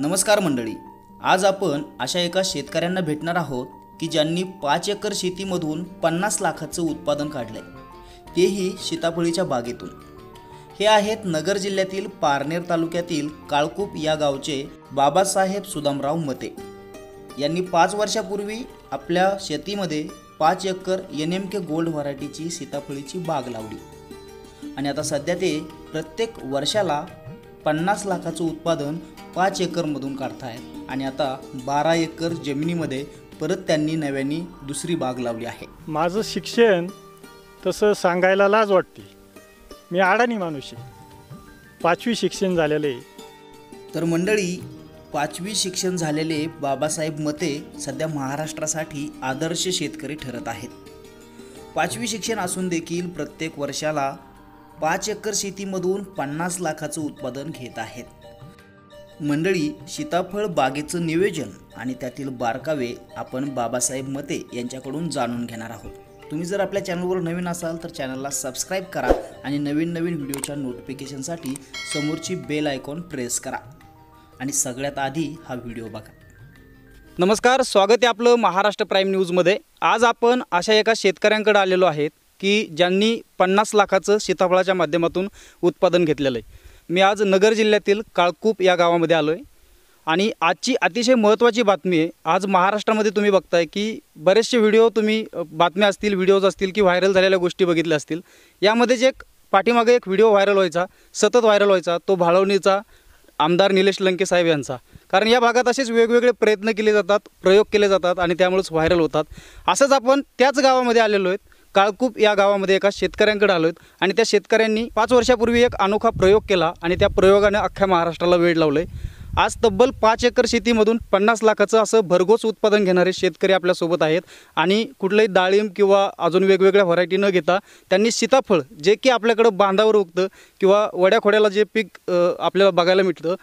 नमस्कार मंडळी आज आपण अशा एका शेतकऱ्यांना भेटणार आहोत की ज्यांनी पाच एकर शेतीमधून पन्नास लाखाचं उत्पादन काढलंय तेही सीताफळीच्या बागेतून हे आहेत नगर जिल्ह्यातील पारनेर तालुक्यातील काळकूप या गावचे बाबासाहेब सुदामराव मते यांनी पाच वर्षापूर्वी आपल्या शेतीमध्ये पाच acre N M K gold व्हरायटीची सीताफळीची बाग लावली आणि आता सध्या ते प्रत्येक वर्षाला पन्नास लाखाचं उत्पादन पाच एकरमधून काढतायत आणि आता बारा एकर जमिनीमध्ये परत त्यांनी नव्याने दुसरी बाग लावली आहे माझं शिक्षण तसं सांगायला लाज वाटते मी अडाणी माणूस आहे पाचवी शिक्षण झालेले तर मंडळी पाचवी शिक्षण झालेले बाबासाहेब मते सध्या महाराष्ट्रासाठी आदर्श शेतकरी ठरत आहेत पाचवी शिक्षण असून देखील प्रत्येक वर्षाला पाच एकर शेतीमधून पन्नास लाखाचं उत्पादन घेत आहेत मंडळी सीताफळ बागेचं नियोजन आणि त्यातील बारकावे आपण बाबासाहेब मते यांच्याकडून जाणून घेणार आहोत तुम्ही जर आपल्या चॅनलवर नवीन असाल तर चॅनलला सबस्क्राईब करा आणि नवीन नवीन व्हिडिओच्या नोटिफिकेशनसाठी समोरची बेल आयकॉन प्रेस करा आणि सगळ्यात आधी हा व्हिडिओ बघा नमस्कार स्वागत आहे आपलं महाराष्ट्र प्राईम न्यूजमध्ये आज आपण अशा एका शेतकऱ्यांकडे आलेलो आहेत की ज्यांनी पन्नास लाखाचं सीताफळाच्या माध्यमातून उत्पादन घेतलेलं आहे मी आज नगर जिल्ह्यातील काळकूप या गावामध्ये आलो आहे आणि आजची अतिशय महत्त्वाची बातमी आहे आज महाराष्ट्रामध्ये तुम्ही बघताय की बरेचसे व्हिडिओ तुम्ही बातम्या असतील व्हिडिओज असतील की व्हायरल झालेल्या गोष्टी बघितल्या असतील यामध्ये जे एक पाठीमागे एक व्हिडिओ व्हायरल व्हायचा सतत व्हायरल व्हायचा तो भाळवणीचा आमदार निलेश लंके साहेब यांचा कारण या भागात असेच वेगवेगळे प्रयत्न केले जातात प्रयोग केले जातात आणि त्यामुळेच व्हायरल होतात असंच आपण त्याच गावामध्ये आलेलो आहेत काळकूप या गावामध्ये एका शेतकऱ्यांकडे आलो आहेत आणि त्या शेतकऱ्यांनी पाच वर्षापूर्वी एक अनोखा प्रयोग केला आणि त्या प्रयोगानं अख्ख्या महाराष्ट्राला वेळ लावलं आहे आज तब्बल पाच एकर शेतीमधून पन्नास लाखाचं असं भरघोस उत्पादन घेणारे शेतकरी आपल्यासोबत आहेत आणि कुठलंही डाळिंब किंवा अजून वेगवेगळ्या व्हरायटी न घेता त्यांनी सीताफळ जे की आपल्याकडं बांधावर उगतं किंवा वड्याखोड्याला जे पीक आपल्याला बघायला मिळतं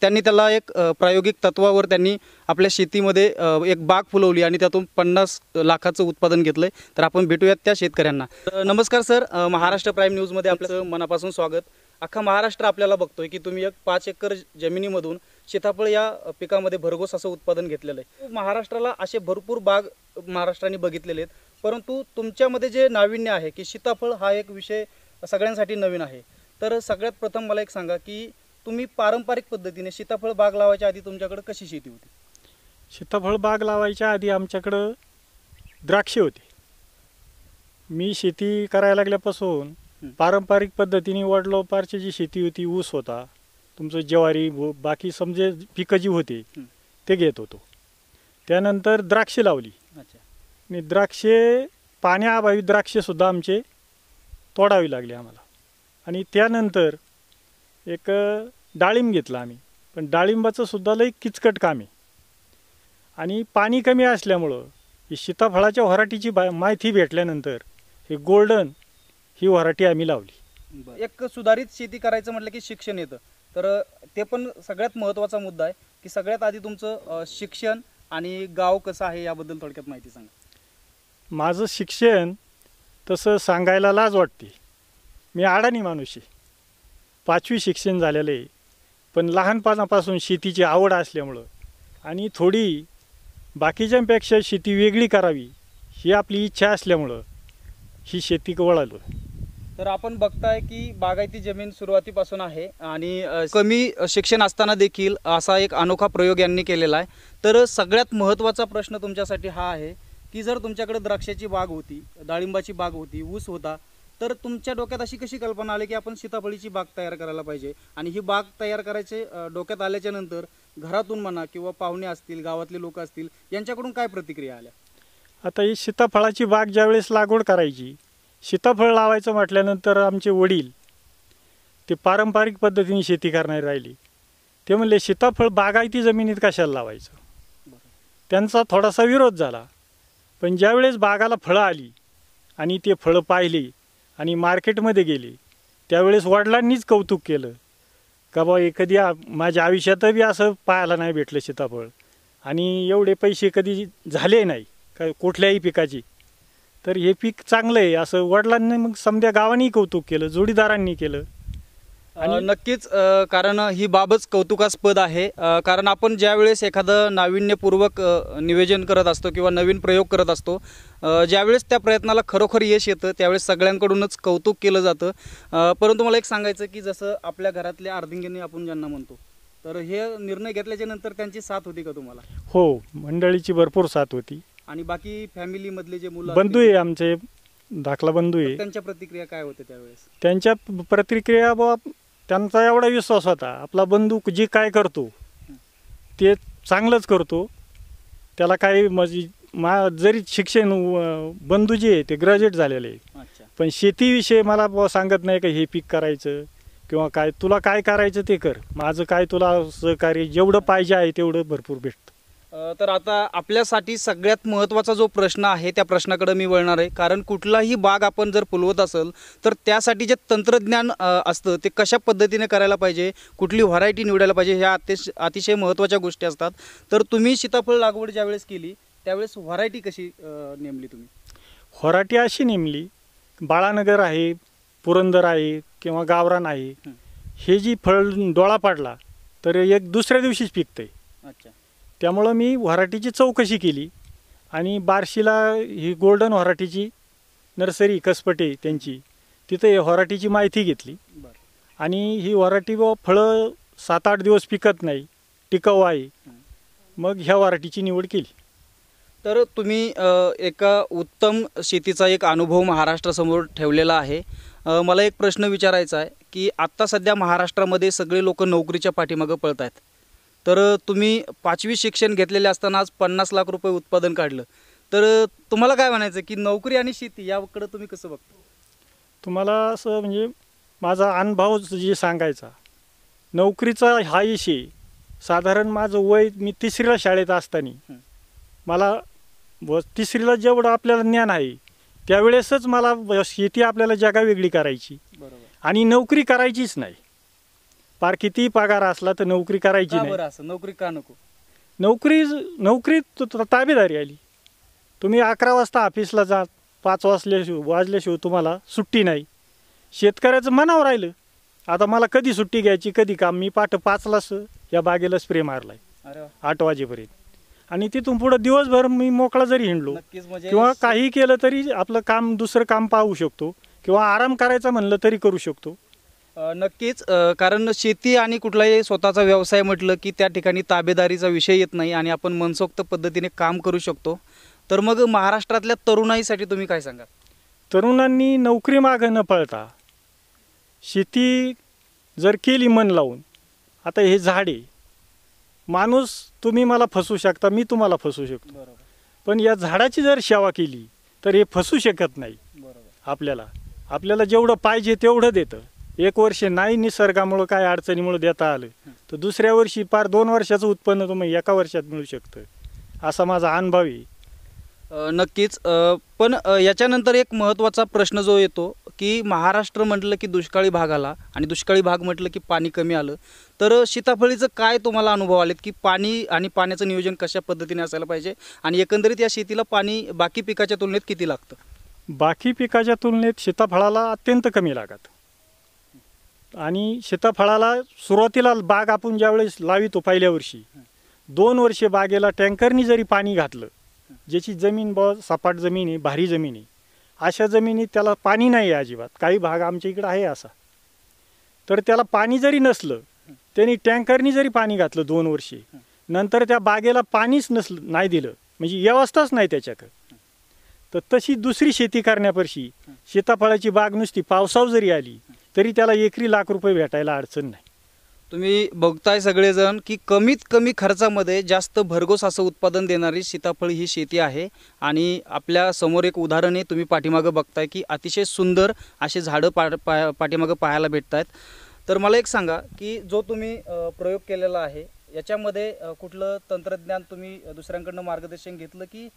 त्यांनी त्याला एक प्रायोगिक तत्वावर त्यांनी आपल्या शेतीमध्ये एक बाग फुलवली आणि त्यातून पन्नास लाखाचं उत्पादन घेतलंय तर आपण भेटूयात त्या शेतकऱ्यांना नमस्कार सर महाराष्ट्र प्राईम न्यूजमध्ये आपलं मनापासून स्वागत अख्खा महाराष्ट्र आपल्याला बघतोय की तुम्ही एक पाच एकर जमिनीमधून सीताफळ या पिकामध्ये भरघोस असं उत्पादन घेतलेलं आहे महाराष्ट्राला असे भरपूर बाग महाराष्ट्राने बघितलेले आहेत परंतु तुमच्यामध्ये जे नाविन्य आहे की सीताफळ हा एक विषय सगळ्यांसाठी नवीन आहे तर सगळ्यात प्रथम मला एक सांगा की तुम्ही पारंपरिक पद्धतीने सीताफळ बाग लावायच्या आधी तुमच्याकडे कशी शेती होती सीताफळ बाग लावायच्या आधी आमच्याकडं द्राक्षे होते मी शेती करायला लागल्यापासून पारंपरिक पद्धतीने वडलोपारची जी शेती होती ऊस होता तुमचं ज्वारी बाकी समजे पिकं जी होती ते घेत होतो त्यानंतर द्राक्षे लावली आणि द्राक्षे पाण्याअभावी द्राक्षेसुद्धा आमचे तोडावी लागले आम्हाला आणि त्यानंतर एक डाळिंब घेतला आम्ही पण डाळिंबाचं सुद्धा लई किचकट काम आहे आणि पाणी कमी असल्यामुळं ही सीताफळाच्या वराटीची बा माहिती भेटल्यानंतर हे गोल्डन ही वराटी आम्ही लावली एक सुधारित शेती करायचं म्हटलं की शिक्षण येतं तर ते पण सगळ्यात महत्त्वाचा मुद्दा आहे की सगळ्यात आधी तुमचं शिक्षण आणि गाव कसं आहे याबद्दल थोडक्यात माहिती सांगा माझं शिक्षण तसं सांगायला लाज वाटते मी आडाणी माणूस आहे पाचवी शिक्षण झालेलं आहे पण लहानपणापासून शेतीची आवड असल्यामुळं आणि थोडी बाकीच्यांपेक्षा शेती वेगळी करावी ही आपली इच्छा असल्यामुळं ही शेती वळालो तर आपण बघताय की बागायती जमीन सुरुवातीपासून आहे आणि कमी शिक्षण असताना देखील असा एक अनोखा प्रयोग यांनी केलेला आहे तर सगळ्यात महत्त्वाचा प्रश्न तुमच्यासाठी हा आहे की जर तुमच्याकडे द्राक्षाची बाग होती डाळिंबाची बाग होती ऊस होता तर तुमच्या डोक्यात अशी कशी कल्पना आली की आपण सीताफळीची बाग तयार करायला पाहिजे आणि ही बाग तयार करायचे डोक्यात आल्याच्या नंतर घरातून म्हणा किंवा पाहुणे असतील गावातले लोक असतील यांच्याकडून काय प्रतिक्रिया आल्या आता ही सीताफळाची बाग ज्यावेळेस लागवड करायची सीताफळ लावायचं म्हटल्यानंतर आमचे वडील ते पारंपरिक पद्धतीने शेती करणार राहिली ते म्हणले सीताफळ बागायती जमिनीत कशाला लावायचं त्यांचा थोडासा विरोध झाला पण ज्यावेळेस बागाला फळं आली आणि ते फळं पाहिली आणि मार्केटमध्ये गेली त्यावेळेस वडिलांनीच कौतुक केलं का बा एखादी माझ्या आयुष्यात बी असं पाहायला नाही भेटलं सीताफळ आणि एवढे पैसे कधी झाले नाही का कुठल्याही पिकाची तर हे पीक चांगलं आहे असं वडिलांनी मग समध्या गावांनी कौतुक केलं जोडीदारांनी केलं नक्कीच कारण ही बाबच कौतुकास्पद आहे कारण आपण ज्यावेळेस एखादं नाविन्यपूर्वक निवेदन करत असतो किंवा नवीन प्रयोग करत असतो ज्यावेळेस त्या प्रयत्नाला खरोखर यश येतं त्यावेळेस सगळ्यांकडूनच कौतुक केलं जातं परंतु मला एक सांगायचं की जसं आपल्या घरातल्या अर्धिंगिनी आपण ज्यांना म्हणतो तर हे निर्णय घेतल्याच्या नंतर त्यांची साथ होती का तुम्हाला हो मंडळीची भरपूर साथ होती आणि बाकी फॅमिली मधले जे मुलं बंधू आहे आमचे दाखला बंधू आहे त्यांच्या प्रतिक्रिया काय होत्या त्यावेळेस त्यांच्या प्रतिक्रिया बाबा त्यांचा एवढा विश्वास होता आपला बंदूक जे काय करतो ते चांगलंच करतो त्याला काही म्हणजे मा जरी शिक्षण बंधू जे आहे ते ग्रॅज्युएट झालेले आहे पण शेतीविषयी मला सांगत नाही का हे पीक करायचं किंवा काय तुला काय करायचं ते कर माझं काय तुला सहकार्य जेवढं पाहिजे आहे तेवढं भरपूर भेटतं तर आता आपल्यासाठी सगळ्यात महत्त्वाचा जो प्रश्न आहे त्या प्रश्नाकडे मी वळणार आहे कारण कुठलाही बाग आपण जर फुलवत असेल तर त्यासाठी जे तंत्रज्ञान असतं ते कशा पद्धतीने करायला पाहिजे कुठली व्हरायटी निवडायला पाहिजे ह्या अतिश अतिशय महत्त्वाच्या गोष्टी असतात तर तुम्ही सीताफळ लागवड ज्यावेळेस केली त्यावेळेस व्हरायटी कशी नेमली तुम्ही व्हरायटी अशी नेमली बाळानगर आहे पुरंदर आहे किंवा गावरान आहे हे जी फळ डोळा पाडला तर एक दुसऱ्या दिवशीच पिकते त्यामुळं मी व्हरायटीची चौकशी केली आणि बार्शीला ही गोल्डन व्हरायटीची नर्सरी कसपटे त्यांची तिथं हे व्हरायटीची माहिती घेतली आणि ही व्हरायटी व फळं सात आठ दिवस पिकत नाही टिकाऊ आहे मग ह्या व्हरायटीची निवड केली तर तुम्ही एका उत्तम शेतीचा एक अनुभव महाराष्ट्रासमोर ठेवलेला आहे मला एक प्रश्न विचारायचा आहे की आत्ता सध्या महाराष्ट्रामध्ये सगळे लोक नोकरीच्या पाठीमागं पळत आहेत तर तुम्ही पाचवी शिक्षण घेतलेले असताना आज पन्नास लाख रुपये उत्पादन काढलं तर तुम्हाला काय म्हणायचं की नोकरी आणि शेती याकडं तुम्ही कसं बघतो तुम्हाला असं म्हणजे माझा अनुभव जे सांगायचा नोकरीचा हा विषय साधारण माझं वय मी तिसरीला शाळेत असताना मला व तिसरीला जेवढं आपल्याला ज्ञान आहे त्यावेळेसच मला शेती आपल्याला जागा वेगळी करायची आणि नोकरी करायचीच नाही पार कितीही पगार असला तर नोकरी करायची नाही असं नोकरी का नको नोकरी नोकरीत ताबेदारी आली तुम्ही अकरा वाजता ऑफिसला जा पाच वाजल्याशिव वाजल्याशिवाय तुम्हाला सुट्टी नाही शेतकऱ्याचं मनावर राहिलं आता मला कधी सुट्टी घ्यायची कधी काम मी पाठ पाचलाच या बागेला स्प्रे मारलाय आठ वाजेपर्यंत आणि तिथून पुढं दिवसभर मी मोकळा जरी हिंडलो म्हणजे किंवा काही केलं तरी आपलं काम दुसरं काम पाहू शकतो किंवा आराम करायचा म्हणलं तरी करू शकतो नक्कीच कारण शेती आणि कुठलाही स्वतःचा व्यवसाय म्हटलं की त्या ठिकाणी ताबेदारीचा विषय येत नाही आणि आपण मनसोक्त पद्धतीने काम करू शकतो तर मग महाराष्ट्रातल्या तरुणाईसाठी तुम्ही काय सांगा तरुणांनी नोकरी मागं न पळता शेती जर केली मन लावून आता हे झाडे माणूस तुम्ही मला फसू शकता मी तुम्हाला फसू शकतो पण या झाडाची जर सेवा केली तर हे फसू शकत नाही बरोबर आपल्याला आपल्याला जेवढं पाहिजे तेवढं देतं एक वर्ष नाही निसर्गामुळं काय अडचणीमुळं देता आलं तर दुसऱ्या वर्षी पार दोन वर्षाचं उत्पन्न तुम्ही एका वर्षात मिळू शकतं असा माझा अनुभव आहे नक्कीच पण याच्यानंतर एक महत्त्वाचा प्रश्न जो येतो की महाराष्ट्र म्हटलं की दुष्काळी भाग आला आणि दुष्काळी भाग म्हटलं की पाणी कमी आलं तर सीताफळीचं काय तुम्हाला अनुभव आलेत की पाणी आणि पाण्याचं नियोजन कशा पद्धतीने असायला पाहिजे आणि एकंदरीत या शेतीला पाणी बाकी पिकाच्या तुलनेत किती लागतं बाकी पिकाच्या तुलनेत सीताफळाला अत्यंत कमी लागतं आणि शेताफळाला सुरुवातीला बाग आपण ज्यावेळेस लावितो पहिल्या वर्षी दोन वर्षे बागेला टँकरनी जरी पाणी घातलं ज्याची जमीन ब सपाट जमीन आहे भारी जमीन आहे अशा जमिनीत त्याला पाणी नाही आहे अजिबात काही भाग आमच्या इकडं आहे असा तर त्याला पाणी जरी नसलं त्यांनी टँकरनी जरी पाणी घातलं दोन वर्षे नंतर त्या बागेला पाणीच नसलं नाही दिलं म्हणजे व्यवस्थाच नाही त्याच्याकडं तर तशी दुसरी शेती करण्यापर्षी शेताफळाची बाग नुसती पावसाव जरी आली तरी त्याला एकरी लाख रुपये भेटायला अडचण नाही तुम्ही बघताय सगळेजण की कमीत कमी खर्चामध्ये जास्त भरघोस असं उत्पादन देणारी सीताफळ ही शेती आहे आणि आपल्या समोर एक उदाहरण आहे तुम्ही पाठीमागं बघताय की अतिशय सुंदर असे झाडं पा पाठीमागं पाहायला भेटत आहेत तर मला एक सांगा की जो तुम्ही प्रयोग केलेला आहे याच्यामध्ये कुठलं तंत्रज्ञान तुम्ही दुसऱ्यांकडनं मार्गदर्शन घेतलं की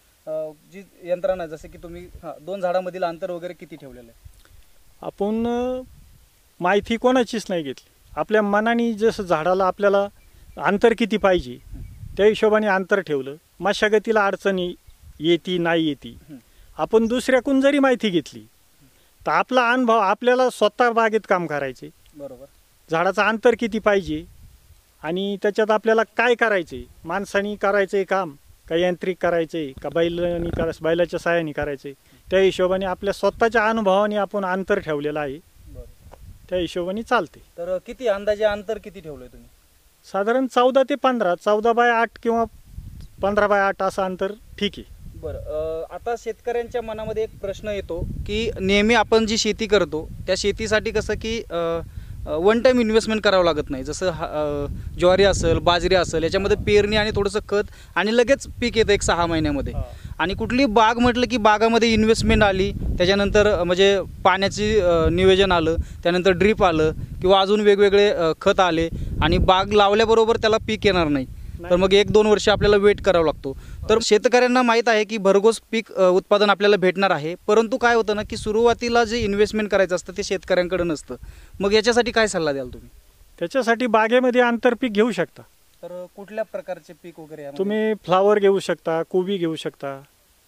जी यंत्रणा जसे की तुम्ही दोन झाडामधील अंतर वगैरे किती ठेवलेलं आहे आपण माहिती कोणाचीच नाही घेतली आपल्या मनाने जसं झाडाला आपल्याला अंतर किती पाहिजे त्या हिशोबाने अंतर ठेवलं मशागतीला अडचणी येते नाही येते आपण दुसऱ्याकून जरी माहिती घेतली तर आपला अनुभव आपल्याला स्वतः बागेत काम करायचे बरोबर झाडाचं अंतर किती पाहिजे आणि त्याच्यात आपल्याला काय करायचे माणसानी करायचे काम का यांत्रिक करायचे का बैलानी करायचं बैलाच्या सहाय्याने करायचे त्या हिशोबाने आपल्या स्वतःच्या अनुभवाने आपण अंतर ठेवलेलं आहे त्या हिशोबाने चालते तर किती अंदाजे अंतर किती ठेवलंय तुम्ही साधारण चौदा ते पंधरा चौदा बाय आठ किंवा पंधरा बाय आठ असं अंतर ठीक आहे बरं आता शेतकऱ्यांच्या मनामध्ये एक प्रश्न येतो की नेहमी आपण जी शेती करतो त्या शेतीसाठी कसं की वन टाईम इन्व्हेस्टमेंट करावं लागत नाही जसं ज्वारी असेल बाजरी असेल याच्यामध्ये पेरणी आणि थोडंसं खत आणि लगेच पीक येतं एक सहा महिन्यामध्ये आणि कुठली बाग म्हटलं की बागामध्ये इन्व्हेस्टमेंट आली त्याच्यानंतर म्हणजे पाण्याची नियोजन आलं त्यानंतर ड्रीप आलं किंवा अजून वेगवेगळे खत आले आणि बाग लावल्याबरोबर त्याला पीक येणार नाही तर मग एक दोन वर्ष आपल्याला वेट करावा लागतो तर शेतकऱ्यांना माहीत आहे की भरघोस पीक उत्पादन आपल्याला भेटणार आहे परंतु काय होतं ना की सुरुवातीला जे इन्व्हेस्टमेंट करायचं असतं ते शेतकऱ्यांकडे नसतं मग याच्यासाठी काय सल्ला द्याल तुम्ही त्याच्यासाठी बागेमध्ये आंतरपीक घेऊ शकता तर कुठल्या प्रकारचे पीक वगैरे तुम्ही फ्लावर घेऊ शकता कोबी घेऊ शकता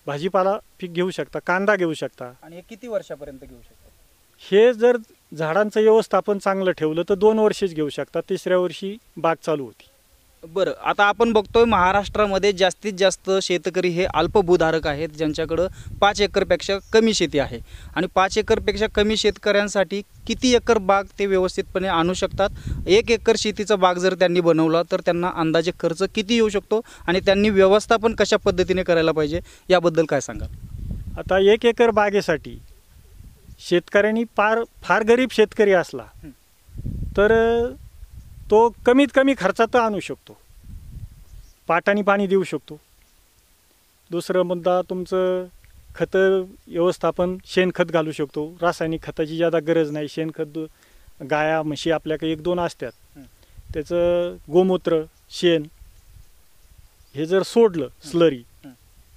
भाजीपाला पीक घेऊ शकता कांदा घेऊ शकता आणि हे किती वर्षापर्यंत घेऊ शकता हे जर झाडांचं व्यवस्थापन चांगलं ठेवलं तर दोन वर्षेच घेऊ शकता तिसऱ्या वर्षी बाग चालू होती बरं आता आपण बघतोय महाराष्ट्रामध्ये जास्तीत जास्त शेतकरी हे अल्पभूधारक आहेत ज्यांच्याकडं पाच एकरपेक्षा कमी शेती आहे आणि पाच एकरपेक्षा कमी शेतकऱ्यांसाठी किती एकर बाग ते व्यवस्थितपणे आणू शकतात एक एकर शेतीचा बाग जर त्यांनी बनवला तर त्यांना अंदाजे खर्च किती येऊ शकतो आणि त्यांनी व्यवस्थापन कशा पद्धतीने करायला पाहिजे याबद्दल काय सांगाल आता एक एकर बागेसाठी शेतकऱ्यांनी फार फार गरीब शेतकरी असला तर तो कमीत कमी खर्चात आणू शकतो पाटाने पाणी देऊ शकतो दुसरा मुद्दा तुमचं खतं व्यवस्थापन शेणखत घालू शकतो रासायनिक खताची ज्यादा गरज नाही शेणखत गाया म्हशी आपल्याकडे एक दोन असतात त्याचं गोमूत्र शेण हे जर सोडलं स्लरी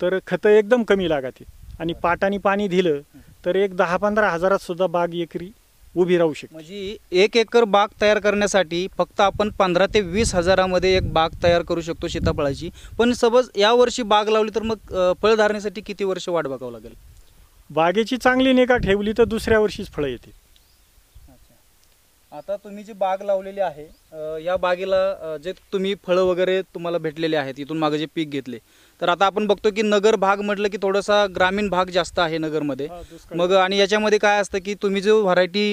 तर खतं एकदम कमी लागते आणि पाटाने पाणी दिलं तर एक दहा पंधरा हजारात सुद्धा बाग एकरी उभी राहू शकते म्हणजे एक एकर बाग तयार करण्यासाठी फक्त आपण पंधरा ते वीस हजारामध्ये एक बाग तयार करू शकतो सीताफळाची पण सबज या वर्षी बाग लावली तर मग धारण्यासाठी किती वर्ष वाट बघावं लागेल बागेची चांगली निगा ठेवली तर दुसऱ्या वर्षीच फळं येतील आता तुम्ही जी बाग लावलेली आहे या बागेला जे तुम्ही फळं वगैरे तुम्हाला भेटलेले आहेत इथून मागे जे पीक घेतले तर आता आपण बघतो की नगर भाग म्हटलं की थोडासा ग्रामीण भाग जास्त आहे नगरमध्ये मग आणि याच्यामध्ये काय असतं की तुम्ही जो व्हरायटी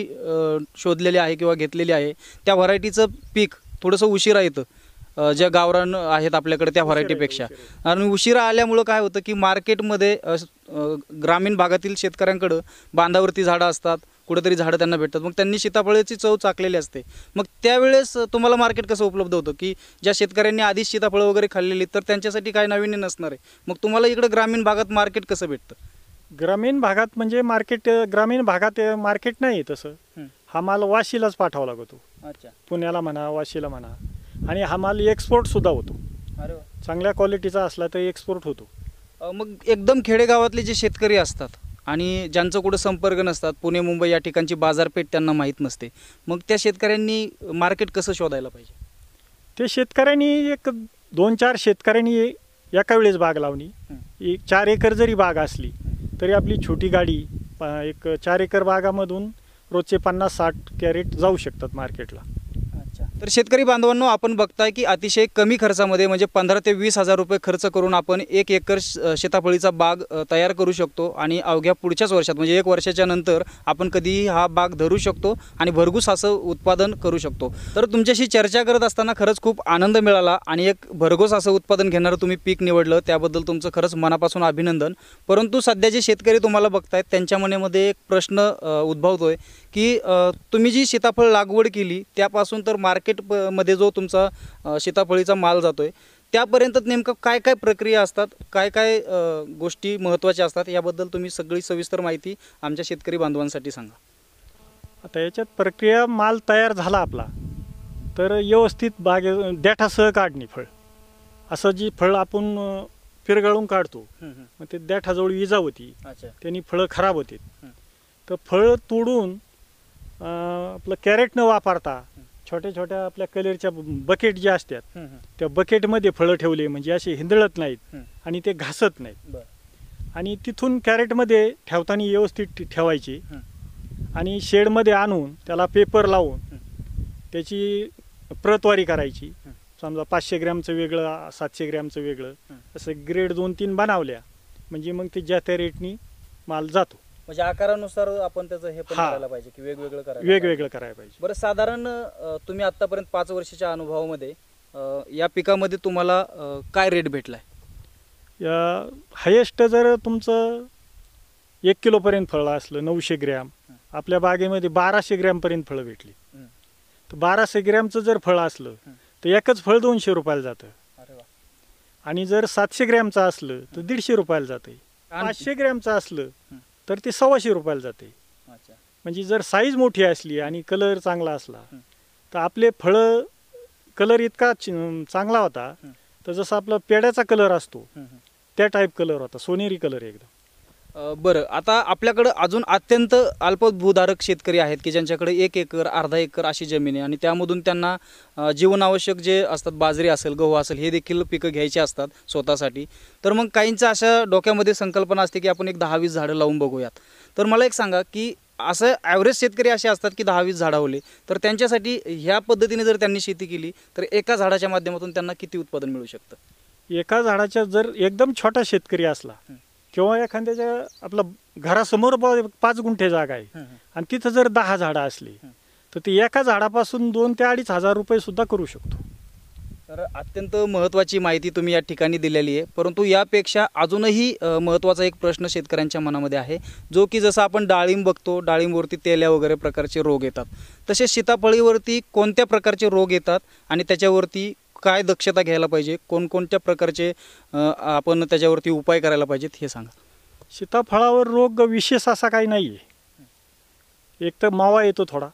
शोधलेली आहे किंवा घेतलेली आहे त्या व्हरायटीचं पीक थोडंसं उशिरा येतं ज्या गावरान आहेत आपल्याकडे त्या व्हरायटीपेक्षा आणि उशिरा आल्यामुळं काय होतं की मार्केटमध्ये ग्रामीण भागातील शेतकऱ्यांकडं बांधावरती झाडं असतात कुठेतरी झाडं त्यांना भेटतात मग त्यांनी सीताफळाची चव चाकलेली असते मग त्यावेळेस तुम्हाला मार्केट कसं उपलब्ध होतं की ज्या शेतकऱ्यांनी आधीच सीताफळं वगैरे खाल्लेली तर त्यांच्यासाठी काय नवीन नसणार आहे मग तुम्हाला इकडं ग्रामीण भागात मार्केट कसं भेटतं ग्रामीण भागात म्हणजे मार्केट ग्रामीण भागात मार्केट नाही तसं हा माल वाशीलाच पाठवावा लागतो अच्छा पुण्याला म्हणा वाशीला म्हणा आणि हा माल एक्सपोर्टसुद्धा होतो अरे चांगल्या क्वालिटीचा असला तर एक्सपोर्ट होतो मग एकदम खेडेगावातले जे शेतकरी असतात आणि ज्यांचं कुठं संपर्क नसतात पुणे मुंबई या ठिकाणची बाजारपेठ त्यांना माहीत नसते मग त्या शेतकऱ्यांनी मार्केट कसं शोधायला पाहिजे ते शेतकऱ्यांनी एक दोन चार शेतकऱ्यांनी एका वेळेस बाग लावणी एक चार एकर जरी बाग असली तरी आपली छोटी गाडी एक चार एकर बागामधून रोजचे पन्नास साठ कॅरेट जाऊ शकतात मार्केटला तर शेतकरी बांधवांनो आपण बघताय की अतिशय कमी खर्चामध्ये म्हणजे पंधरा ते वीस हजार रुपये खर्च करून आपण एक एकर शेताफळीचा बाग तयार करू शकतो आणि अवघ्या पुढच्याच वर्षात म्हणजे एक वर्षाच्या नंतर आपण कधीही हा बाग धरू शकतो आणि भरघूस असं उत्पादन करू शकतो तर तुमच्याशी चर्चा करत असताना खरंच खूप आनंद मिळाला आणि एक भरघोस असं उत्पादन घेणारं तुम्ही पीक निवडलं त्याबद्दल तुमचं खरंच मनापासून अभिनंदन परंतु सध्या जे शेतकरी तुम्हाला बघतायत त्यांच्या मनामध्ये एक प्रश्न उद्भवतोय की तुम्ही जी सीताफळ लागवड केली त्यापासून तर मार्केट मध्ये जो तुमचा सीताफळीचा माल जातो आहे त्यापर्यंत नेमकं काय काय प्रक्रिया असतात काय काय गोष्टी महत्त्वाच्या असतात याबद्दल तुम्ही सगळी सविस्तर माहिती आमच्या शेतकरी बांधवांसाठी सांगा आता याच्यात प्रक्रिया माल तयार झाला आपला तर व्यवस्थित बागे देठासह काढणे फळ असं जी फळ आपण फिरगाळून काढतो मग ते देठाजवळ विजा होती त्यांनी फळं खराब होती तर फळं तोडून आपलं कॅरेट न वापरता छोट्या छोट्या आपल्या कलरच्या बकेट ज्या असतात त्या बकेटमध्ये फळं ठेवली म्हणजे असे हिंदळत नाहीत आणि ते घासत नाहीत आणि तिथून कॅरेटमध्ये ठेवताना व्यवस्थित ठेवायची आणि शेडमध्ये आणून त्याला पेपर लावून त्याची प्रतवारी करायची समजा पाचशे ग्रॅमचं वेगळं सातशे ग्रॅमचं वेगळं असं ग्रेड दोन तीन बनावल्या म्हणजे मग ते ज्या त्या रेटनी माल जातो म्हणजे आकारानुसार आपण त्याचं हे पण करायला पाहिजे की वेगवेगळं करायला वेगवेगळं करायला पाहिजे बरं साधारण तुम्ही आतापर्यंत पाच वर्षाच्या अनुभवामध्ये या पिकामध्ये तुम्हाला काय रेट भेटलाय या हायेस्ट जर तुमचं एक किलोपर्यंत फळ असलं नऊशे ग्रॅम आपल्या बागेमध्ये बाराशे ग्रॅमपर्यंत फळं भेटली तर बाराशे ग्रॅमचं जर फळ असलं तर एकच फळ दोनशे रुपयाला जातं आणि जर सातशे ग्रॅमचं असलं तर दीडशे रुपयाला जातं पाचशे ग्रॅमचं असलं तर ते सव्वाशे रुपयाला जाते म्हणजे जर साईज मोठी असली आणि कलर चांगला असला तर आपले फळं कलर इतका चांगला होता तर जसं आपला पेड्याचा कलर असतो त्या टाईप कलर होता सोनेरी कलर एकदम बरं आता आपल्याकडं अजून अत्यंत अल्पभूधारक शेतकरी आहेत की ज्यांच्याकडे एक एकर अर्धा एकर अशी जमीन आहे आणि त्यामधून त्यांना जीवनावश्यक जे असतात बाजरी असेल गहू असेल हे देखील पिकं घ्यायचे असतात स्वतःसाठी तर मग काहींच्या अशा डोक्यामध्ये संकल्पना असते की आपण एक दहा वीस झाडं लावून बघूयात तर मला एक सांगा की असं ॲव्हरेज शेतकरी असे असतात की दहा वीस झाडं होले तर त्यांच्यासाठी ह्या पद्धतीने जर त्यांनी शेती केली तर एका झाडाच्या माध्यमातून त्यांना किती उत्पादन मिळू शकतं एका झाडाच्या जर एकदम छोटा शेतकरी असला किंवा एखाद्याच्या आपलं घरासमोर पाच गुंठे जागा आहे आणि तिथं जर दहा झाडं असली तर ती एका झाडापासून दोन ते अडीच हजार रुपये सुद्धा करू शकतो तर अत्यंत महत्त्वाची माहिती तुम्ही या ठिकाणी दिलेली आहे परंतु यापेक्षा अजूनही महत्त्वाचा एक प्रश्न शेतकऱ्यांच्या मनामध्ये आहे जो की जसं आपण डाळिंब बघतो डाळिंबवरती तेल्या वगैरे प्रकारचे रोग येतात तसेच सीताफळीवरती कोणत्या प्रकारचे रोग येतात आणि त्याच्यावरती काय दक्षता घ्यायला पाहिजे कोणकोणत्या प्रकारचे आपण त्याच्यावरती उपाय करायला पाहिजेत हे सांगा सीताफळावर रोग विशेष असा काही नाही आहे एक तर मावा येतो थोडा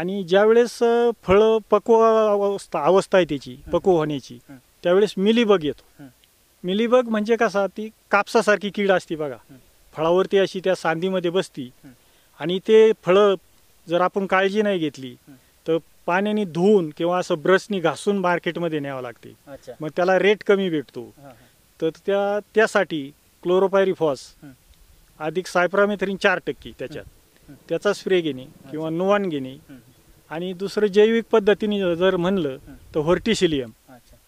आणि ज्यावेळेस फळं पक्व अवस्था अवस्था आहे त्याची पक्व होण्याची त्यावेळेस मिलीबग येतो मिलीबग म्हणजे कसा ती कापसासारखी कीड असते बघा फळावरती अशी त्या सांदीमध्ये बसती आणि ते फळं जर आपण काळजी नाही घेतली तर पाण्याने धुवून किंवा असं ब्रशनी घासून मार्केटमध्ये न्यावं लागते मग त्याला रेट कमी भेटतो तर त्या त्यासाठी क्लोरोपायरिफॉस अधिक सायप्रामेथरीन चार टक्के त्याच्यात त्याचा स्प्रे घेणे किंवा नुवान घेणे आणि दुसरं जैविक पद्धतीने जर- म्हणलं तर व्हर्टिशिलियम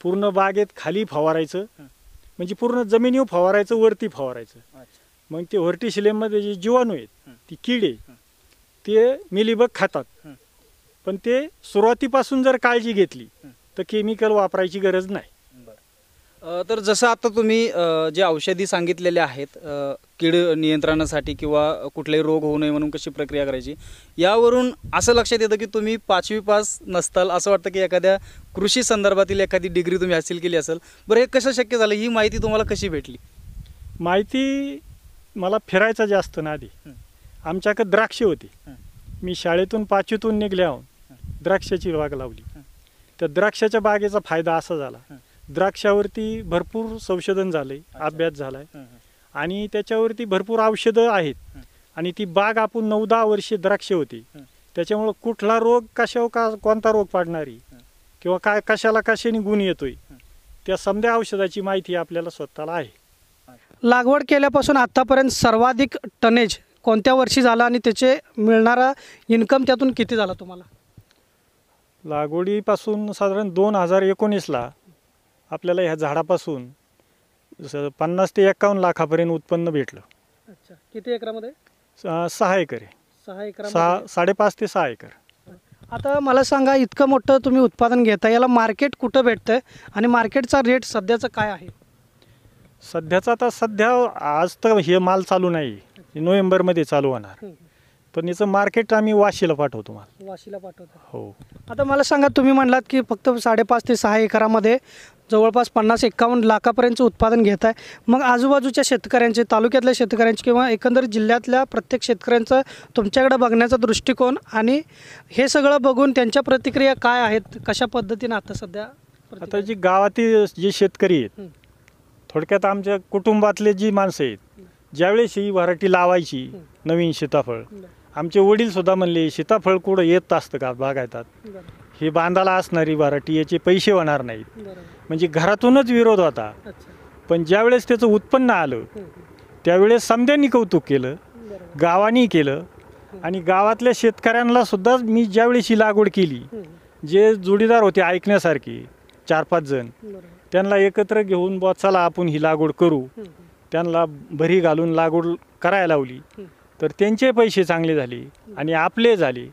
पूर्ण बागेत खाली फवारायचं म्हणजे पूर्ण जमिनीवर फवारायचं वरती फवारायचं मग ते मध्ये जे जीवाणू आहेत ती किडे ते मिलीबग खातात पण ते सुरुवातीपासून जर काळजी घेतली तर केमिकल वापरायची गरज नाही तर जसं आता तुम्ही जे औषधी सांगितलेले आहेत कीड नियंत्रणासाठी किंवा कुठलाही रोग होऊ नये म्हणून कशी प्रक्रिया करायची यावरून असं लक्षात येतं की तुम्ही पाचवी पास नसताल असं वाटतं की एखाद्या कृषी संदर्भातील एखादी डिग्री तुम्ही हासिल केली असेल बरं हे कसं शक्य झालं ही माहिती तुम्हाला कशी भेटली माहिती मला फिरायचं जास्त ना आधी आमच्याकडे द्राक्षे होती मी शाळेतून पाचवीतून आहोत द्राक्षाची बाग लावली तर द्राक्षाच्या बागेचा फायदा असा झाला द्राक्षावरती भरपूर संशोधन झालंय अभ्यास झालाय आणि त्याच्यावरती भरपूर औषधं आहेत आणि ती बाग आपण नऊ दहा वर्षे द्राक्ष होती त्याच्यामुळं कुठला रोग कशावर का कोणता रोग पाडणारी किंवा काय कशाला कशाने गुण येतोय त्या समध्या औषधाची माहिती आपल्याला स्वतःला आहे लागवड केल्यापासून आत्तापर्यंत सर्वाधिक टनेज कोणत्या वर्षी झाला आणि त्याचे मिळणारा इन्कम त्यातून किती झाला तुम्हाला लागवडीपासून साधारण दोन हजार एकोणीसला आपल्याला ह्या झाडापासून जसं पन्नास ते एकावन्न लाखापर्यंत उत्पन्न भेटलं अच्छा किती एकरामध्ये सहा एकर आहे सहा सहा साडेपाच ते सहा एकर आता मला सांगा इतकं मोठं तुम्ही उत्पादन घेता याला मार्केट कुठं भेटतं आणि मार्केटचा रेट सध्याचं काय आहे सध्याचा आता सध्या आज तर हे माल चालू नाही नोव्हेंबरमध्ये चालू होणार पण याचं मार्केट आम्ही वाशीला पाठवतो तुम्हाला वाशीला पाठवतो हो आता मला सांगा तुम्ही म्हणलात की फक्त साडेपाच ते सहा एकरामध्ये जवळपास पन्नास एकावन्न लाखापर्यंतचं उत्पादन घेत आहे मग आजूबाजूच्या शेतकऱ्यांचे तालुक्यातल्या शेतकऱ्यांचे किंवा एकंदर जिल्ह्यातल्या प्रत्येक शेतकऱ्यांचं तुमच्याकडे बघण्याचा दृष्टिकोन आणि हे सगळं बघून त्यांच्या प्रतिक्रिया काय आहेत कशा पद्धतीनं आता सध्या आता जी गावातील जे शेतकरी आहेत थोडक्यात आमच्या कुटुंबातले जी माणसं आहेत ज्यावेळेस ही व्हरायटी लावायची नवीन सीताफळ आमचे वडील सुद्धा म्हणले सीताफळ कुठं येत असतं का बागायतात ही बांधाला असणारी वराठी याचे पैसे होणार नाहीत म्हणजे घरातूनच विरोध होता पण ज्यावेळेस त्याचं उत्पन्न आलं त्यावेळेस समध्यांनी कौतुक केलं गावानी केलं आणि गावातल्या शेतकऱ्यांना सुद्धा मी ज्यावेळेस ही लागवड केली जे जोडीदार होते ऐकण्यासारखे चार पाच जण त्यांना एकत्र घेऊन बॉ चला आपण ही लागवड करू त्यांना भरी घालून लागवड करायला लावली तर त्यांचे पैसे चांगले झाले आणि आपले झाले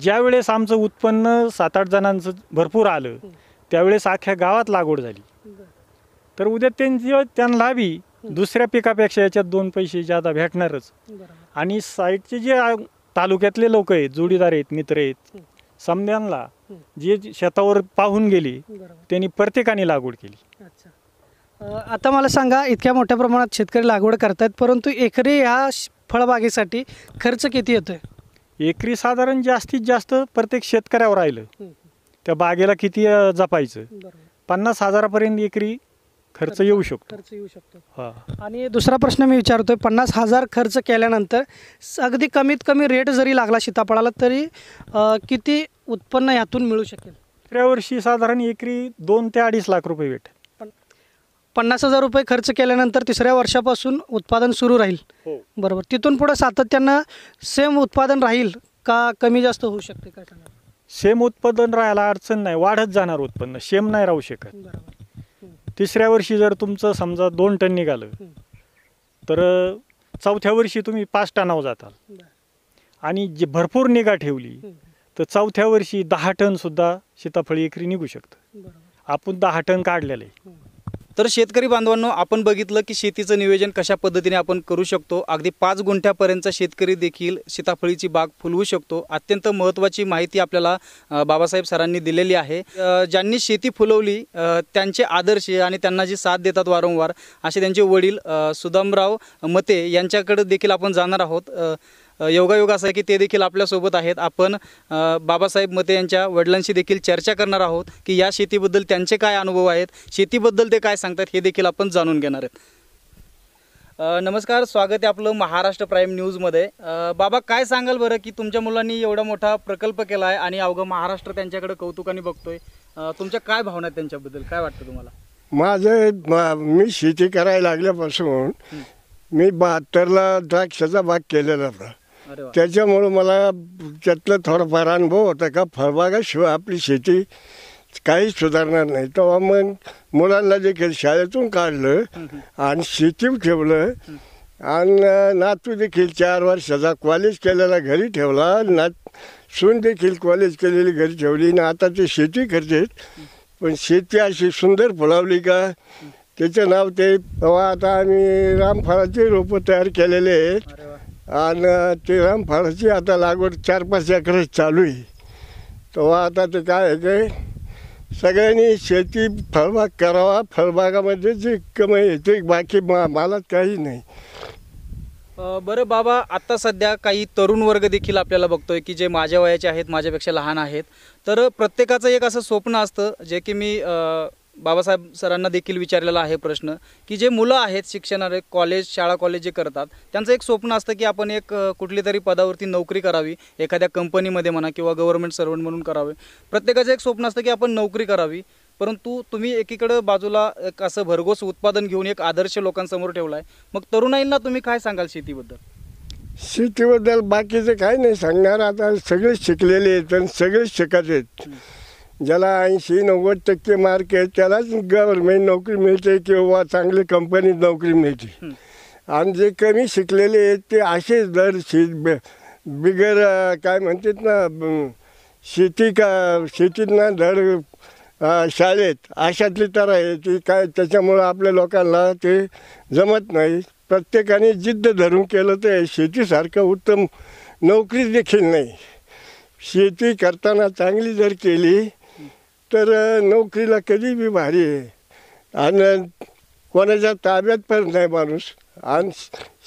ज्या वेळेस आमचं उत्पन्न सात आठ जणांचं भरपूर आलं त्यावेळेस अख्ख्या गावात लागवड झाली तर उद्या त्यांची त्यांना लावी दुसऱ्या पिकापेक्षा याच्यात दोन पैसे ज्यादा भेटणारच आणि साईडचे जे तालुक्यातले लोक आहेत जोडीदार आहेत मित्र आहेत समद्यांना जे शेतावर पाहून गेली त्यांनी प्रत्येकाने लागवड केली आता मला सांगा इतक्या मोठ्या प्रमाणात शेतकरी लागवड आहेत परंतु एकरी ह्या फळबागेसाठी खर्च किती येतो आहे एकरी साधारण जास्तीत जास्त प्रत्येक शेतकऱ्यावर राहिलं त्या बागेला किती जपायचं पन्नास हजारापर्यंत एकरी खर्च येऊ शकतो खर्च येऊ शकतो आणि दुसरा प्रश्न मी विचारतोय पन्नास हजार खर्च केल्यानंतर अगदी कमीत कमी रेट जरी लागला सीताफळाला तरी किती उत्पन्न यातून मिळू शकेल दुसऱ्या वर्षी साधारण एकरी दोन ते अडीच लाख रुपये भेटेल पन्नास हजार रुपये खर्च केल्यानंतर तिसऱ्या वर्षापासून उत्पादन सुरू राहील हो. बरोबर तिथून पुढे सातत्यानं सेम उत्पादन राहील का कमी जास्त होऊ शकते का सेम उत्पादन राहायला अडचण नाही वाढत जाणार उत्पन्न सेम नाही राहू शकत तिसऱ्या वर्षी जर तुमचं समजा दोन टन निघालं तर चौथ्या वर्षी तुम्ही पाच टनावर जाताल आणि जे भरपूर निगा ठेवली तर चौथ्या वर्षी दहा टनसुद्धा सीताफळ एकरी निघू शकतं आपण दहा टन काढलेलं आहे तर शेतकरी बांधवांनो आपण बघितलं की शेतीचं नियोजन कशा पद्धतीने आपण करू शकतो अगदी पाच गुंठ्यापर्यंत शेतकरी देखील सीताफळीची बाग फुलवू शकतो अत्यंत महत्त्वाची माहिती आपल्याला बाबासाहेब सरांनी दिलेली आहे ज्यांनी शेती फुलवली त्यांचे आदर्श आणि त्यांना जी साथ देतात वारंवार असे त्यांचे वडील सुदामराव मते यांच्याकडे देखील आपण जाणार आहोत योगायोग असा आहे की ते देखील आपल्यासोबत आहेत आपण बाबासाहेब मते यांच्या वडिलांशी देखील चर्चा करणार आहोत की या शेतीबद्दल त्यांचे काय अनुभव आहेत शेतीबद्दल ते काय सांगतात हे देखील आपण जाणून घेणार आहेत नमस्कार स्वागत आहे आपलं महाराष्ट्र प्राईम न्यूजमध्ये बाबा काय सांगाल बरं की तुमच्या मुलांनी एवढा मोठा प्रकल्प केला आहे आणि अवघं महाराष्ट्र त्यांच्याकडे कौतुकाने बघतोय तुमच्या काय भावना आहेत त्यांच्याबद्दल काय वाटतं तुम्हाला माझं मी शेती करायला लागल्यापासून मी बहात्तरला द्राक्षाचा बाग केलेला होता त्याच्यामुळं मला त्यातलं थोडाफार अनुभव होता का फळबागाशिवाय आपली शेती काहीच सुधारणार नाही तेव्हा मग मुलांना देखील शाळेतून काढलं आणि शेती ठेवलं आणि नातू देखील चार वर्षाचा कॉलेज केलेला घरी ठेवला नात सून देखील कॉलेज केलेली घरी ठेवली आणि आता ते शेती करतात पण शेती अशी सुंदर फुलावली का त्याचं नाव ते तेव्हा आता आम्ही रामफळाचे रोपं तयार केलेले आहेत आणि ते रामफळाची आता लागवड चार पाच एकरच चालू आहे तेव्हा आता ते काय आहे सगळ्यांनी शेती फळबाग करावा फळबागामध्ये जे कमाई येते बाकी मा मालात काही नाही बरं बाबा आत्ता सध्या काही तरुण वर्ग देखील आपल्याला बघतोय की जे माझ्या वयाचे आहेत माझ्यापेक्षा लहान आहेत तर प्रत्येकाचं एक असं स्वप्न असतं जे की मी बाबासाहेब सरांना देखील विचारलेला आहे प्रश्न की जे मुलं आहेत शिक्षणारे कॉलेज शाळा कॉलेज जे करतात त्यांचं एक स्वप्न असतं की आपण एक कुठली तरी पदावरती नोकरी करावी एखाद्या कंपनीमध्ये म्हणा किंवा गव्हर्नमेंट सर्वंट म्हणून करावे प्रत्येकाचं एक स्वप्न असतं की आपण नोकरी करावी परंतु तुम्ही एकीकडं बाजूला एक असं भरघोस उत्पादन घेऊन एक आदर्श लोकांसमोर ठेवला आहे मग तरुणाईंना तुम्ही काय सांगाल शेतीबद्दल शेतीबद्दल बाकीचं काय नाही सांगणार आता सगळे शिकलेले आहेत आणि सगळेच शिकत आहेत ज्याला ऐंशी नव्वद टक्के मार्क आहेत त्यालाच गव्हर्मेंट नोकरी मिळते किंवा चांगली कंपनीत नोकरी मिळते आणि जे कमी शिकलेले आहेत ते असेच दर शे बिगर काय म्हणतात ना शेती का शेतीत ना दर शाळेत अशातली तर आहे ती काय त्याच्यामुळं आपल्या लोकांना ते जमत नाही प्रत्येकाने जिद्द धरून केलं तर शेतीसारखं उत्तम नोकरीच देखील नाही शेती करताना चांगली जर केली तर नोकरीला कधी बी भारी आहे आणि कोणाच्या ताब्यात पण नाही माणूस आणि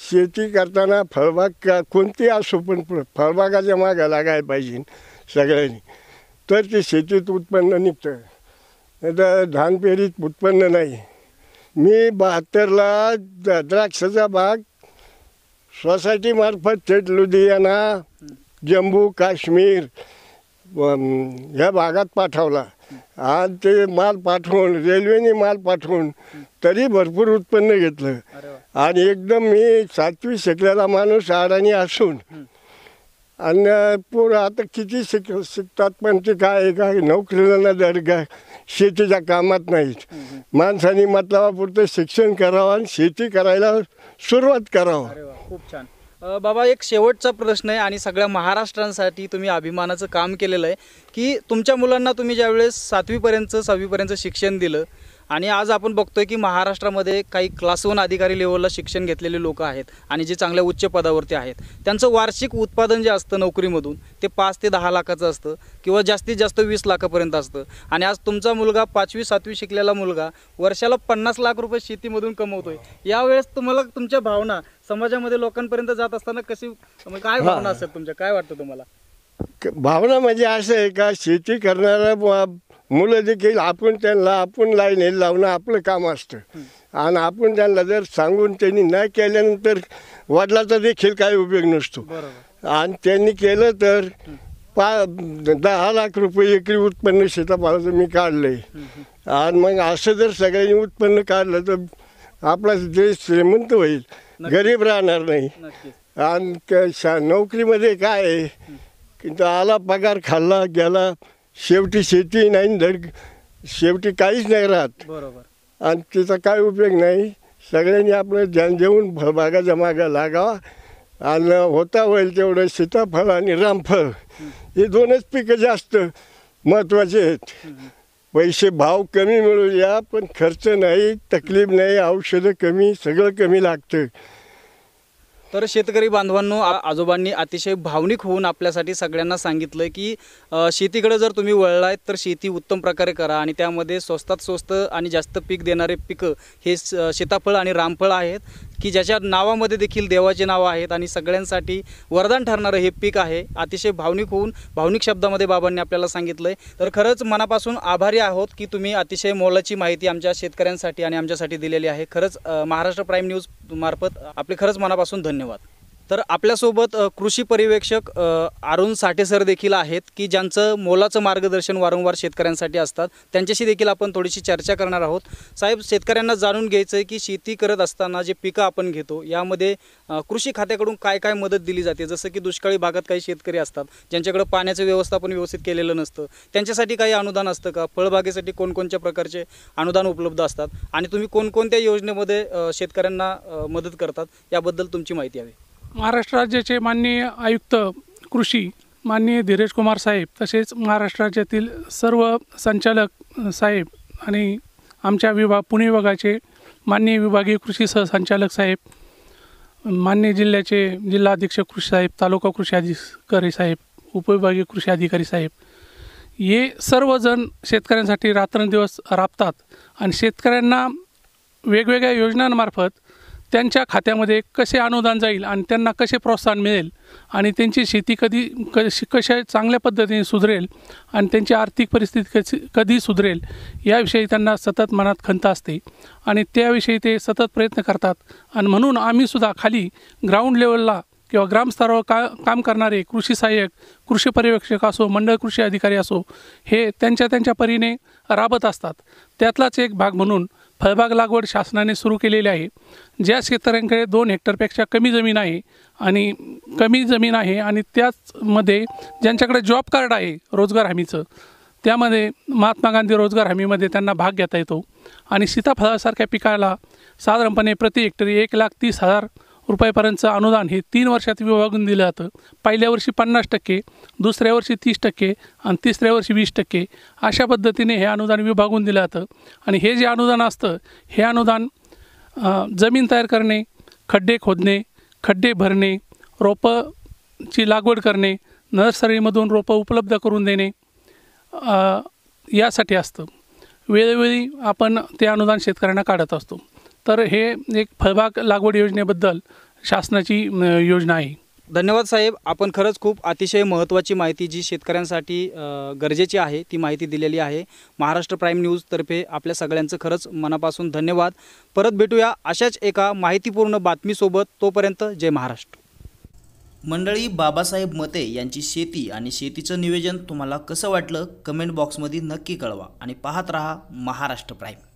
शेती करताना फळबाग का कोणती असो पण फळबागाच्या मागं लागायला पाहिजे सगळ्यांनी तर ते शेतीत उत्पन्न निघतं नाही तर धानपेरीत उत्पन्न नाही मी बहात्तरला द्राक्षाचा बाग सोसायटीमार्फत थेट लुधियाना जम्मू काश्मीर ह्या भागात पाठवला आज ते माल पाठवून रेल्वेने माल पाठवून तरी भरपूर उत्पन्न घेतलं आणि एकदम मी सातवी शिकलेला माणूस आडानी असून आणि पूर आता किती शिक शिकतात पण ते काय काय नोकरीला ना दर काय शेतीच्या कामात नाहीत माणसाने मतलबापुरतं शिक्षण करावं आणि शेती करायला सुरुवात करावं खूप छान बाबा एक शेवटचा प्रश्न आहे आणि सगळ्या महाराष्ट्रांसाठी तुम्ही अभिमानाचं काम केलेलं आहे की तुमच्या मुलांना तुम्ही ज्यावेळेस सातवीपर्यंतचं सहावीपर्यंत शिक्षण दिलं आणि आज आपण बघतोय की महाराष्ट्रामध्ये काही क्लास वन अधिकारी लेवलला शिक्षण घेतलेले लोक आहेत आणि जे चांगल्या उच्च पदावरती आहेत त्यांचं वार्षिक उत्पादन जे असतं नोकरीमधून ते पाच ते दहा लाखाचं असतं किंवा जास्तीत जास्त वीस लाखापर्यंत असतं आणि आज तुमचा मुलगा पाचवी सातवी शिकलेला मुलगा वर्षाला पन्नास लाख रुपये शेतीमधून कमवतोय यावेळेस तुम्हाला तुमच्या भावना समाजामध्ये लोकांपर्यंत जात असताना कशी म्हणजे काय भावना असतात तुमच्या काय वाटतं तुम्हाला भावना म्हणजे असं आहे का शेती करणारा मुलं देखील आपण त्यांना आपण लाईन लावणं आपलं काम असतं आणि आपण त्यांना जर सांगून त्यांनी नाही केल्यानंतर वडिलाचा देखील काही उपयोग नसतो आणि त्यांनी केलं तर पा दहा लाख रुपये एकरी उत्पन्न शेतापाला मी काढलं आहे आणि मग असं जर सगळ्यांनी उत्पन्न काढलं तर आपला देश श्रीमंत होईल गरीब राहणार नाही आणि नोकरीमध्ये काय आहे की आला पगार खाल्ला गेला शेवटी शेती नाही धड शेवटी काहीच नाही राहत बरोबर आणि तिचा काय उपयोग नाही सगळ्यांनी आपलं ध्यान देऊन फळबागा जमागा लागावा आणि होता होईल तेवढं सीताफळ आणि रामफळ हे दोनच पिकं जास्त महत्त्वाचे आहेत पैसे भाव कमी मिळू पण खर्च नाही तकलीफ नाही औषधं कमी सगळं कमी लागतं तर शेतकरी बांधवांनो आजोबांनी अतिशय भावनिक होऊन आपल्यासाठी सगळ्यांना सांगितलं की शेतीकडे जर तुम्ही वळलाय तर शेती उत्तम प्रकारे करा आणि त्यामध्ये स्वस्तात स्वस्त आणि जास्त पीक देणारे पिकं हे शेताफळ आणि रामफळ आहेत की ज्याच्या नावामध्ये देखील देवाचे नावं आहेत आणि सगळ्यांसाठी वरदान ठरणारं हे पीक आहे अतिशय भावनिक होऊन भावनिक शब्दामध्ये बाबांनी आपल्याला सांगितलं आहे तर खरंच मनापासून आभारी आहोत की तुम्ही अतिशय मोलाची माहिती आमच्या शेतकऱ्यांसाठी आणि आमच्यासाठी दिलेली आहे खरंच महाराष्ट्र प्राईम न्यूज मार्फत आपले खरंच मनापासून धन्यवाद तर आपल्यासोबत कृषी पर्यवेक्षक अरुण सर देखील आहेत की ज्यांचं मोलाचं मार्गदर्शन वारंवार शेतकऱ्यांसाठी असतात त्यांच्याशी देखील आपण थोडीशी चर्चा करणार आहोत साहेब शेतकऱ्यांना जाणून घ्यायचं आहे की शेती करत असताना जे पिकं आपण घेतो यामध्ये कृषी खात्याकडून काय काय मदत दिली जाते जसं की दुष्काळी भागात काही शेतकरी असतात ज्यांच्याकडे पाण्याचं व्यवस्थापन व्यवस्थित केलेलं नसतं त्यांच्यासाठी काही अनुदान असतं का फळबागेसाठी कोणकोणत्या प्रकारचे अनुदान उपलब्ध असतात आणि तुम्ही कोणकोणत्या योजनेमध्ये शेतकऱ्यांना मदत करतात याबद्दल तुमची माहिती हवी महाराष्ट्र राज्याचे माननीय आयुक्त कृषी माननीय धीरज कुमार साहेब तसेच महाराष्ट्र राज्यातील सर्व संचालक साहेब आणि आमच्या विभाग पुणे विभागाचे माननीय विभागीय कृषी सहसंचालक साहेब मान्य जिल्ह्याचे जिल्हाध्यक्ष कृषी साहेब तालुका कृषी अधिकारी साहेब उपविभागीय कृषी अधिकारी साहेब हे सर्वजण शेतकऱ्यांसाठी रात्रंदिवस राबतात आणि शेतकऱ्यांना वेगवेगळ्या योजनांमार्फत त्यांच्या खात्यामध्ये कसे अनुदान जाईल आणि त्यांना कसे प्रोत्साहन मिळेल आणि त्यांची शेती कधी कशी कशा चांगल्या पद्धतीने सुधरेल आणि त्यांची आर्थिक परिस्थिती कशी कधी सुधरेल याविषयी त्यांना सतत मनात खंत असते आणि त्याविषयी ते सतत प्रयत्न करतात आणि म्हणून आम्हीसुद्धा खाली ग्राउंड लेवलला किंवा ग्रामस्तरावर का काम करणारे कृषी सहाय्यक कृषी पर्यवेक्षक असो मंडळ कृषी अधिकारी असो हे त्यांच्या त्यांच्या परीने राबत असतात त्यातलाच एक भाग म्हणून फळबाग लागवड शासनाने सुरू केलेली आहे ज्या शेतकऱ्यांकडे दोन हेक्टरपेक्षा कमी जमीन आहे आणि कमी जमीन आहे आणि त्याचमध्ये ज्यांच्याकडे जॉब कार्ड आहे रोजगार हमीचं त्यामध्ये महात्मा गांधी रोजगार हमीमध्ये त्यांना भाग घेता येतो आणि सीताफळासारख्या पिकाला साधारणपणे प्रति हेक्टरी एक लाख तीस हजार रुपयापर्यंतचं अनुदान हे तीन वर्षात विभागून दिलं जातं पहिल्या वर्षी पन्नास टक्के दुसऱ्या वर्षी तीस टक्के आणि तिसऱ्या वर्षी वीस टक्के अशा पद्धतीने हे अनुदान विभागून दिलं जातं आणि हे जे अनुदान असतं हे अनुदान जमीन तयार करणे खड्डे खोदणे खड्डे भरणे रोपंची लागवड करणे नर्सरीमधून रोपं उपलब्ध करून देणे यासाठी असतं वेळोवेळी आपण ते अनुदान शेतकऱ्यांना काढत असतो तर हे एक फळबाग लागवड योजनेबद्दल शासनाची योजना आहे धन्यवाद साहेब आपण खरंच खूप अतिशय महत्त्वाची माहिती जी शेतकऱ्यांसाठी गरजेची आहे ती माहिती दिलेली आहे महाराष्ट्र प्राईम न्यूजतर्फे आपल्या सगळ्यांचं खरंच मनापासून धन्यवाद परत भेटूया अशाच एका माहितीपूर्ण बातमीसोबत तोपर्यंत जय महाराष्ट्र मंडळी बाबासाहेब मते यांची शेती आणि शेतीचं नियोजन तुम्हाला कसं वाटलं कमेंट बॉक्समध्ये नक्की कळवा आणि पाहत रहा महाराष्ट्र प्राईम